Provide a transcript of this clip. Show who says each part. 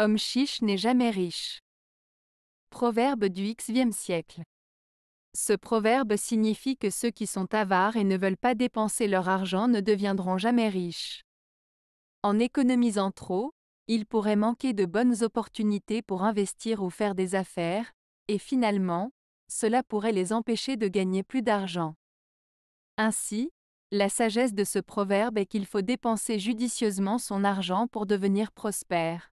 Speaker 1: Homme chiche n'est jamais riche. Proverbe du Xe siècle. Ce proverbe signifie que ceux qui sont avares et ne veulent pas dépenser leur argent ne deviendront jamais riches. En économisant trop, ils pourraient manquer de bonnes opportunités pour investir ou faire des affaires, et finalement, cela pourrait les empêcher de gagner plus d'argent. Ainsi, la sagesse de ce proverbe est qu'il faut dépenser judicieusement son argent pour devenir prospère.